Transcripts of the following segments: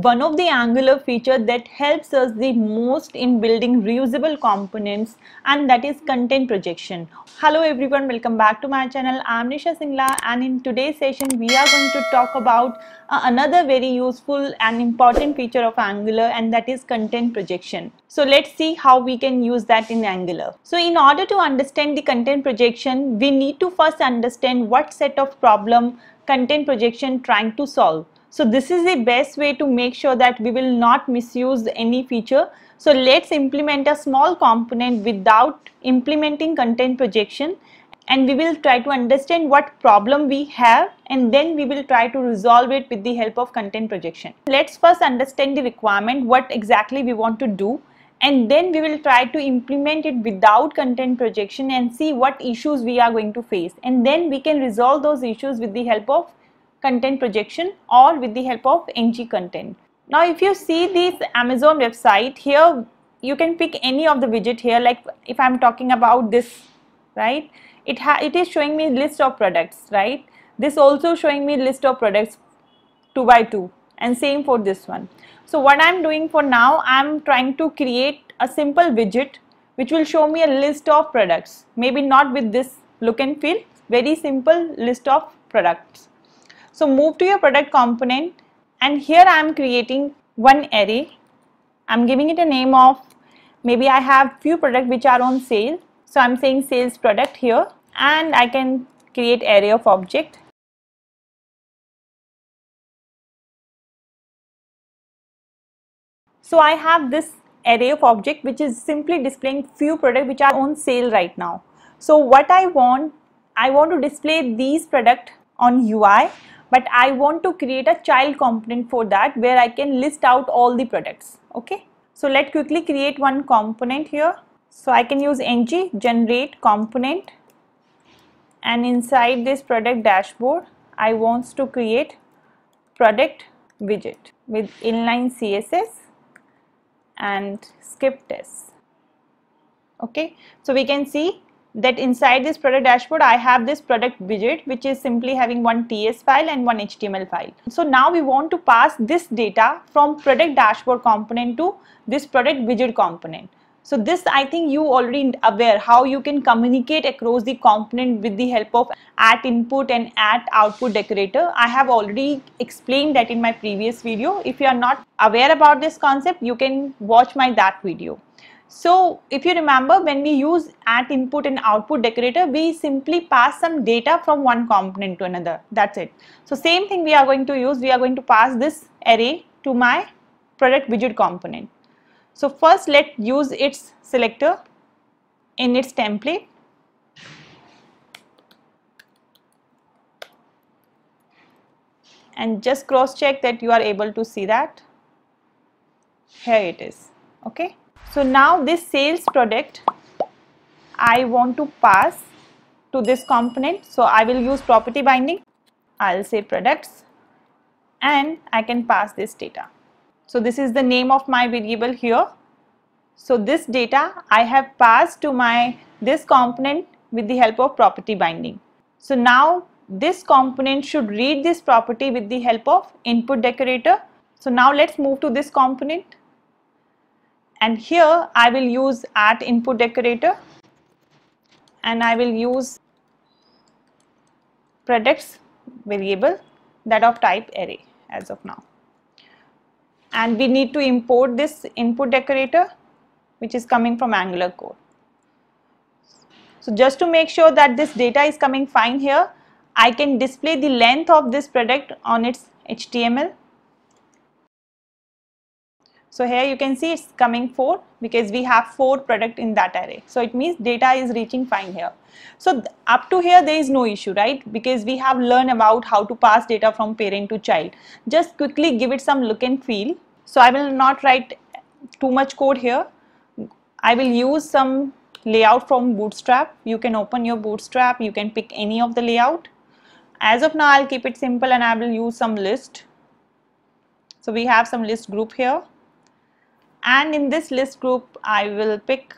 One of the angular feature that helps us the most in building reusable components and that is content projection. Hello everyone, welcome back to my channel. I'm Nisha Singla and in today's session we are going to talk about uh, another very useful and important feature of Angular and that is content projection. So let's see how we can use that in Angular. So in order to understand the content projection, we need to first understand what set of problem content projection trying to solve. So this is the best way to make sure that we will not misuse any feature. So let's implement a small component without implementing content projection and we will try to understand what problem we have and then we will try to resolve it with the help of content projection. Let's first understand the requirement, what exactly we want to do and then we will try to implement it without content projection and see what issues we are going to face and then we can resolve those issues with the help of content projection or with the help of ng content. Now if you see this Amazon website here you can pick any of the widget here like if I'm talking about this right it, ha—it it is showing me list of products right this also showing me list of products 2 by 2 and same for this one. So what I'm doing for now I'm trying to create a simple widget which will show me a list of products maybe not with this look and feel very simple list of products so move to your product component and here I am creating one array. I'm giving it a name of maybe I have few products which are on sale. So I'm saying sales product here and I can create array of object. So I have this array of object which is simply displaying few products which are on sale right now. So what I want, I want to display these product on UI but I want to create a child component for that where I can list out all the products okay so let quickly create one component here so I can use ng generate component and inside this product dashboard I wants to create product widget with inline CSS and skip tests okay so we can see that inside this product dashboard I have this product widget which is simply having one TS file and one HTML file. So now we want to pass this data from product dashboard component to this product widget component. So this I think you already aware how you can communicate across the component with the help of at input and at output decorator. I have already explained that in my previous video. If you are not aware about this concept you can watch my that video. So if you remember when we use at input and output decorator, we simply pass some data from one component to another. That's it. So same thing we are going to use. We are going to pass this array to my product widget component. So first let's use its selector in its template. And just cross check that you are able to see that. Here it is. Okay. So now this sales product I want to pass to this component. So I will use property binding. I'll say products and I can pass this data. So this is the name of my variable here. So this data I have passed to my this component with the help of property binding. So now this component should read this property with the help of input decorator. So now let's move to this component and here I will use at input decorator and I will use products variable that of type array as of now and we need to import this input decorator which is coming from angular core. So just to make sure that this data is coming fine here I can display the length of this product on its HTML so here you can see it's coming 4 because we have 4 product in that array. So it means data is reaching fine here. So up to here there is no issue right because we have learned about how to pass data from parent to child. Just quickly give it some look and feel. So I will not write too much code here. I will use some layout from bootstrap. You can open your bootstrap. You can pick any of the layout. As of now I'll keep it simple and I will use some list. So we have some list group here and in this list group I will pick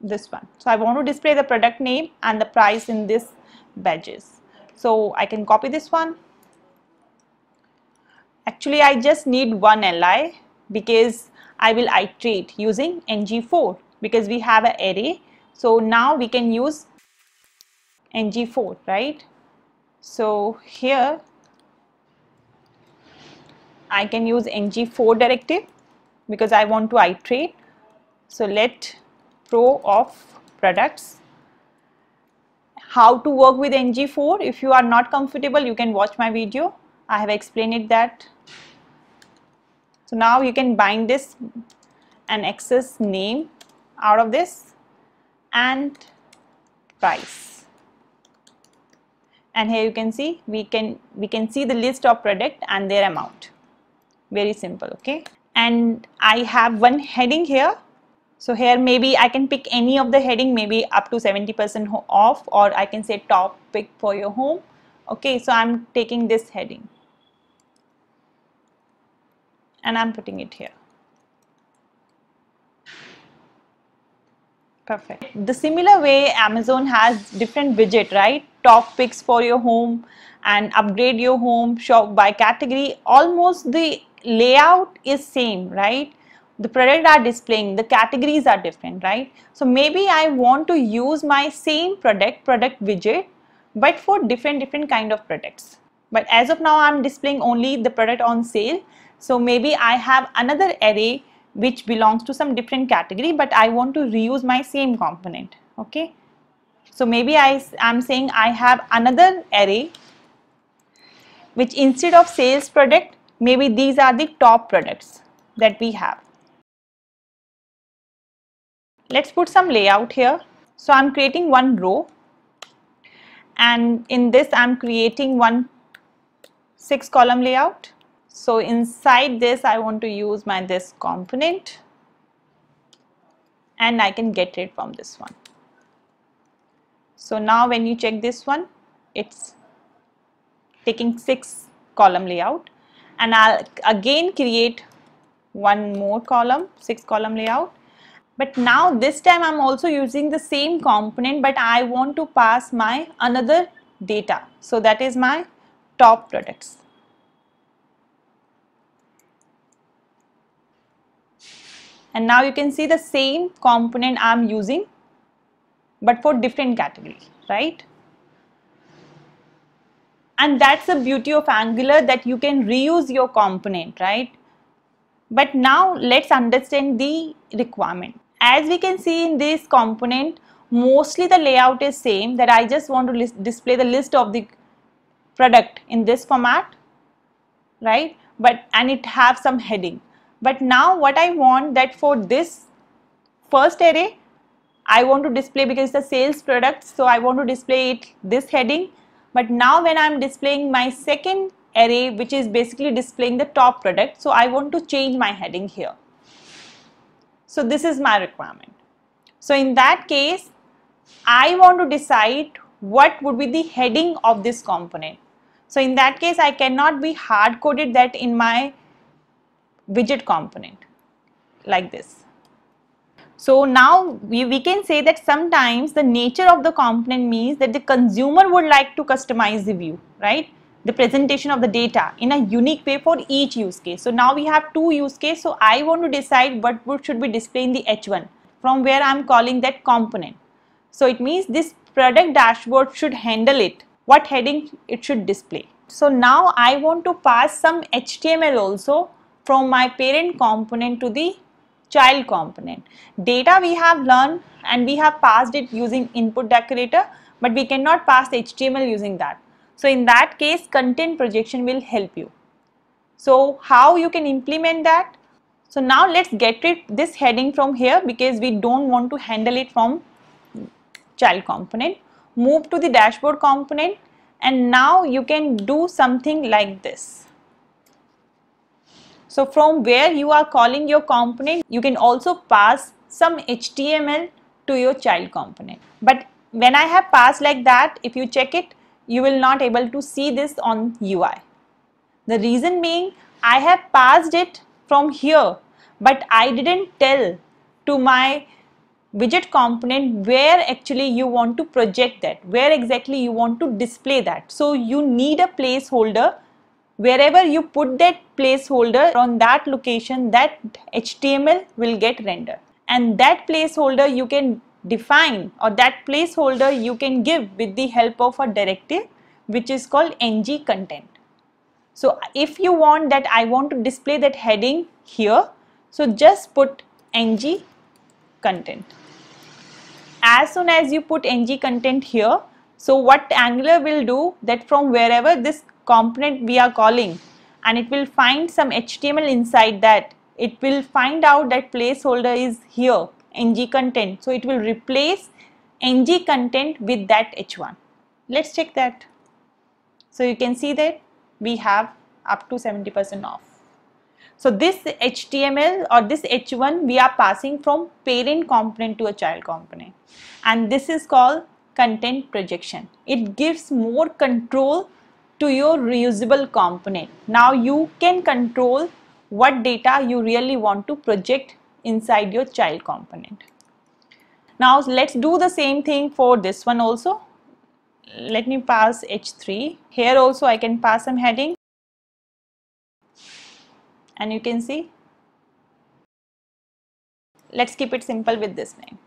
this one. So I want to display the product name and the price in this badges. So I can copy this one. Actually I just need one li because I will iterate using ng4 because we have an array. So now we can use ng4 right. So here I can use ng4 directive because I want to iterate. So let pro of products. How to work with ng4 if you are not comfortable you can watch my video. I have explained it that. So now you can bind this and access name out of this and price and here you can see we can we can see the list of product and their amount very simple okay and I have one heading here so here maybe I can pick any of the heading maybe up to 70% off or I can say top pick for your home okay so I'm taking this heading and I'm putting it here perfect the similar way Amazon has different widget right top picks for your home and upgrade your home shop by category almost the layout is same right the product are displaying the categories are different right so maybe i want to use my same product product widget but for different different kind of products but as of now i'm displaying only the product on sale so maybe i have another array which belongs to some different category but i want to reuse my same component okay so maybe i am saying i have another array which instead of sales product maybe these are the top products that we have. Let's put some layout here. So I'm creating one row and in this I'm creating one six column layout. So inside this I want to use my this component and I can get it from this one. So now when you check this one it's taking six column layout and I'll again create one more column, six column layout. But now this time I'm also using the same component, but I want to pass my another data. So that is my top products. And now you can see the same component I'm using, but for different category, right? and that's the beauty of angular that you can reuse your component right but now let's understand the requirement as we can see in this component mostly the layout is same that I just want to list, display the list of the product in this format right but and it have some heading but now what I want that for this first array I want to display because the sales product so I want to display it this heading but now when I'm displaying my second array, which is basically displaying the top product, so I want to change my heading here. So this is my requirement. So in that case, I want to decide what would be the heading of this component. So in that case, I cannot be hard coded that in my widget component like this. So now we, we can say that sometimes the nature of the component means that the consumer would like to customize the view, right? The presentation of the data in a unique way for each use case. So now we have two use case. So I want to decide what should be displayed in the H1 from where I'm calling that component. So it means this product dashboard should handle it, what heading it should display. So now I want to pass some HTML also from my parent component to the child component. Data we have learned and we have passed it using input decorator but we cannot pass HTML using that. So in that case content projection will help you. So how you can implement that? So now let's get rid this heading from here because we don't want to handle it from child component. Move to the dashboard component and now you can do something like this. So from where you are calling your component, you can also pass some HTML to your child component. But when I have passed like that, if you check it, you will not able to see this on UI. The reason being I have passed it from here, but I didn't tell to my widget component where actually you want to project that, where exactly you want to display that. So you need a placeholder wherever you put that placeholder on that location that HTML will get rendered and that placeholder you can define or that placeholder you can give with the help of a directive which is called ng content. So if you want that I want to display that heading here so just put ng content. As soon as you put ng content here so what Angular will do that from wherever this component we are calling and it will find some HTML inside that. It will find out that placeholder is here ng content. So it will replace ng content with that h1. Let's check that. So you can see that we have up to 70% off. So this HTML or this H1 we are passing from parent component to a child component and this is called content projection. It gives more control to your reusable component. Now you can control what data you really want to project inside your child component. Now let's do the same thing for this one also. Let me pass H3. Here also I can pass some heading and you can see. Let's keep it simple with this name.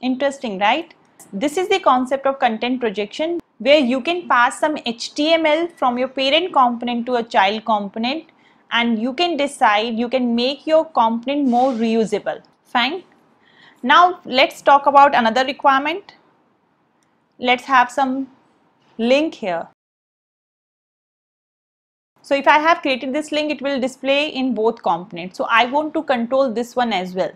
Interesting, right? This is the concept of content projection where you can pass some HTML from your parent component to a child component and you can decide you can make your component more reusable fine now let's talk about another requirement let's have some link here so if I have created this link it will display in both components so I want to control this one as well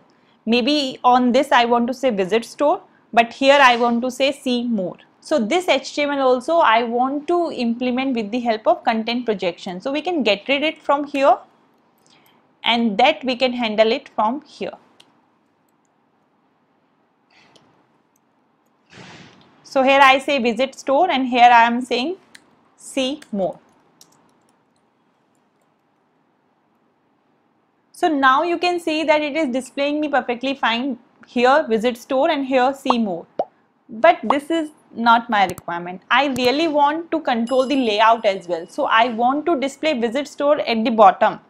maybe on this I want to say visit store but here I want to say see more so this HTML also I want to implement with the help of content projection. So we can get rid it from here and that we can handle it from here. So here I say visit store and here I am saying see more. So now you can see that it is displaying me perfectly fine here visit store and here see more. But this is not my requirement. I really want to control the layout as well. So I want to display visit store at the bottom,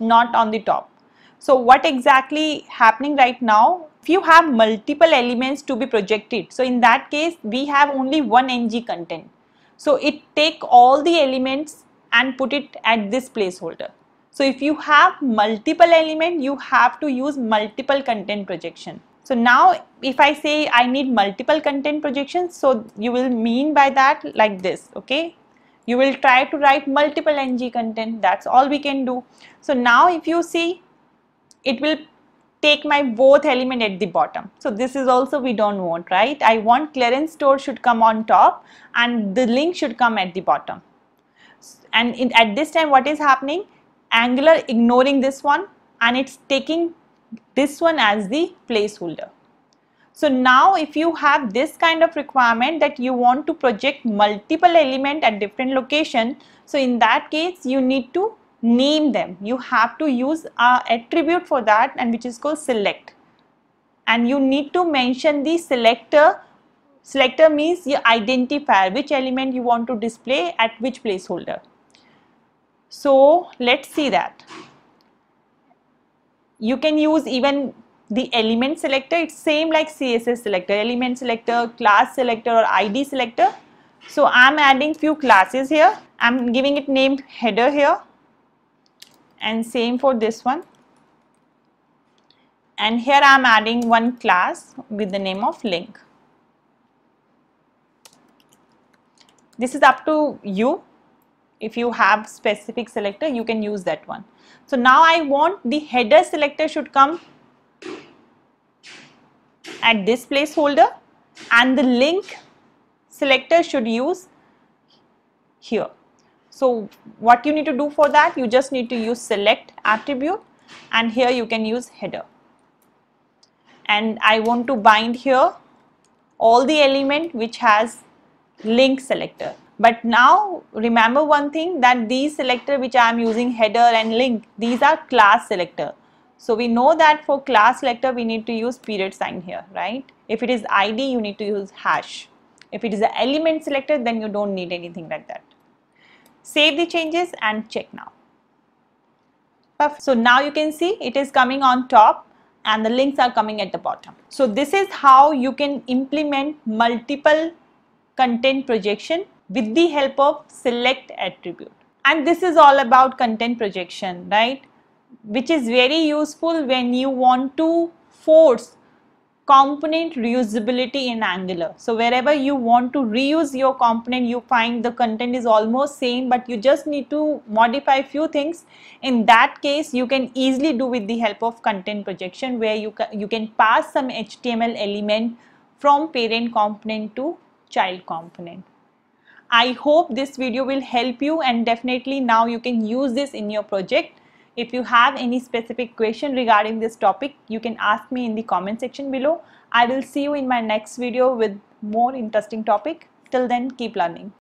not on the top. So what exactly happening right now? If you have multiple elements to be projected, so in that case, we have only one ng content. So it take all the elements and put it at this placeholder. So if you have multiple element, you have to use multiple content projection. So now if I say I need multiple content projections, so you will mean by that like this, okay? You will try to write multiple NG content, that's all we can do. So now if you see, it will take my both element at the bottom. So this is also we don't want, right? I want clearance store should come on top and the link should come at the bottom. And in, at this time what is happening? Angular ignoring this one and it's taking this one as the placeholder. So now if you have this kind of requirement that you want to project multiple element at different location, so in that case you need to name them. You have to use a attribute for that and which is called select. And you need to mention the selector. Selector means your identifier, which element you want to display at which placeholder. So let's see that you can use even the element selector it's same like css selector element selector class selector or id selector so i'm adding few classes here i'm giving it named header here and same for this one and here i'm adding one class with the name of link this is up to you if you have specific selector you can use that one so now I want the header selector should come at this placeholder and the link selector should use here. So what you need to do for that you just need to use select attribute and here you can use header and I want to bind here all the element which has link selector but now remember one thing that these selector which I am using header and link, these are class selector. So we know that for class selector we need to use period sign here, right? If it is ID you need to use hash. If it is an element selector then you don't need anything like that. Save the changes and check now. Perfect. So now you can see it is coming on top and the links are coming at the bottom. So this is how you can implement multiple content projection with the help of select attribute. And this is all about content projection, right? Which is very useful when you want to force component reusability in Angular. So wherever you want to reuse your component, you find the content is almost same, but you just need to modify few things. In that case, you can easily do with the help of content projection where you, ca you can pass some HTML element from parent component to child component. I hope this video will help you and definitely now you can use this in your project. If you have any specific question regarding this topic, you can ask me in the comment section below. I will see you in my next video with more interesting topic. Till then, keep learning.